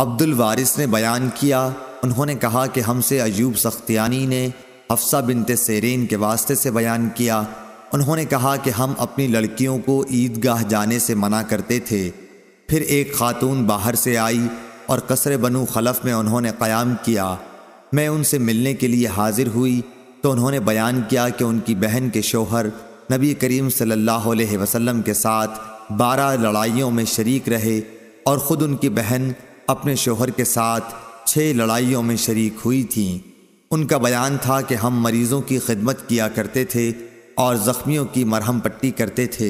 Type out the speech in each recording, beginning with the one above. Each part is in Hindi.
अब्दुल वारिस ने बयान किया उन्होंने कहा कि हमसे अयूब सख्तियानी ने हफ्सा बिनते सेरेन के वास्ते से बयान किया उन्होंने कहा कि हम अपनी लड़कियों को ईदगाह जाने से मना करते थे फिर एक खातून बाहर से आई और कसर बनु खलफ में उन्होंने क़याम किया मैं उनसे मिलने के लिए हाजिर हुई तो उन्होंने बयान किया कि उनकी बहन के शोहर नबी करीम सल्लल्लाहु अलैहि वसल्लम के साथ बारह लड़ाइयों में शरीक रहे और ख़ुद उनकी बहन अपने शोहर के साथ छः लड़ाइयों में शरीक हुई थी उनका बयान था कि हम मरीज़ों की खिदमत किया करते थे और ज़ख्मियों की मरहम पट्टी करते थे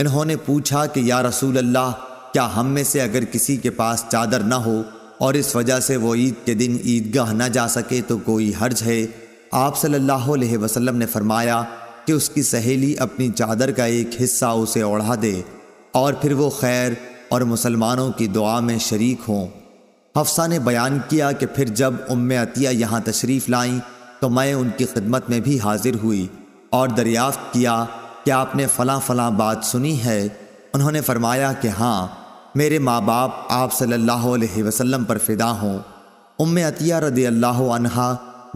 इन्होंने पूछा कि या रसूल अल्लाह क्या हम में से अगर किसी के पास चादर ना हो और इस वजह से वो ईद के दिन ईदगाह ना जा सके तो कोई हर्ज है आप सल्लल्लाहु अलैहि वसल्लम ने फरमाया कि उसकी सहेली अपनी चादर का एक हिस्सा उसे ओढ़ा दे और फिर वो खैर और मुसलमानों की दुआ में शरीक हों हफ्सा ने बयान किया कि फिर जब उम अतिया यहाँ तशरीफ़ लाईं तो मैं उनकी खिदमत में भी हाजिर हुई और दरियाफ्त किया कि आपने फ़लाँ फ़लाँ बात सुनी है उन्होंने फरमाया कि हाँ मेरे माँ बाप आप सल्लल्लाहु अलैहि वसल्लम पर फ़िदा हों उम अतिया रदी अल्लाह अनहा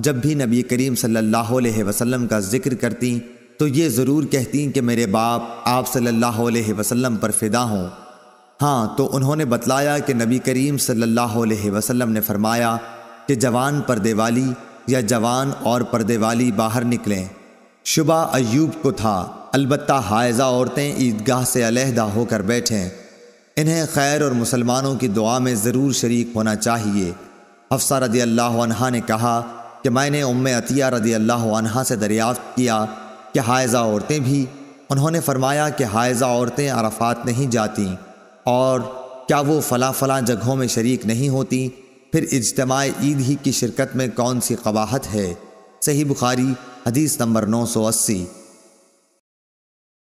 जब भी नबी करीम सल्लल्लाहु अलैहि वसल्लम का ज़िक्र करती तो ये ज़रूर कहती कि मेरे बाप आप सल्लल्लाहु अलैहि वसल्लम पर फ़िदा हों हाँ तो उन्होंने बतलाया कि नबी करीम सल्लल्लाहु अलैहि वसल्लम ने फरमाया कि जवान पर्दे वाली या जवान और पर्दे वाली बाहर निकलें शुबा अयूब को था अलबत् हायजा औरतें ईदगाह से अलहदा होकर बैठें इन्हें खैर और मुसलमानों की दुआ में ज़रूर शरीक होना चाहिए अफसा रदी अल्लाह ने कहा कि मैंने उम अतिया रदी अल्लाह से दरियाफ़्त किया कि हायजा औरतें भी उन्होंने फरमाया कि हायजा औरतें अराफ़ात नहीं जातीं और क्या वो फला फला जगहों में शरीक नहीं होती फिर इजतमा ईद ही की शिरकत में कौन सी कबाहत है सही बुखारी हदीस नंबर नौ सौ अस्सी